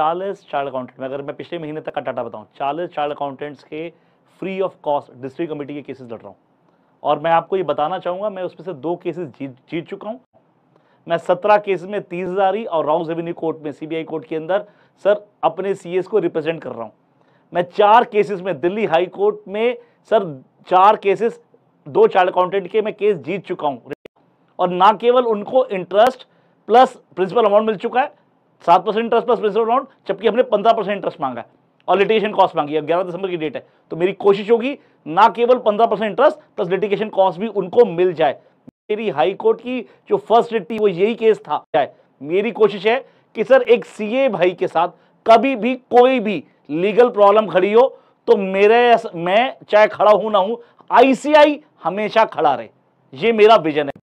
चालीस chart accountant में अगर मैं पिछले महीने तक का डाटा बताऊँ चालीस चार्ट अकाउंटेंट्स के free of cost district committee के केसेस लड़ रहा हूँ और मैं आपको ये बताना चाहूँगा मैं उसमें से दो केसेस जीत जीत चुका हूँ मैं सत्रह केस में तीस हज़ारी और राउंड रेवेन्यू कोर्ट में सीबीआई कोर्ट के अंदर सर अपने सीएस को रिप्रेजेंट कर रहा हूँ मैं चार केसेस में दिल्ली हाई कोर्ट में सर चार केसेस दो चार्ट अकाउंटेंट के मैं केस जीत चुका हूँ और ना केवल उनको इंटरेस्ट प्लस प्रिंसिपल अमाउंट मिल चुका है सात percent interest plus principal amount जबकि हमने पंद्रह परसेंट इंटरेस्ट मांगा और लिटिगेशन कॉस्ट मांगी अब ग्यारह दिसंबर की डेट है तो मेरी कोशिश होगी ना केवल पंद्रह percent interest plus litigation cost भी उनको मिल जाए मेरी हाई कोर्ट की जो फर्स्ट डेट थी वो यही केस था जाए मेरी कोशिश है कि सर एक ए भाई के साथ कभी भी कोई भी लीगल प्रॉब्लम खड़ी हो तो मेरे मैं चाहे खड़ा हूं ना हूं आईसीआई हमेशा खड़ा रहे ये मेरा विजन है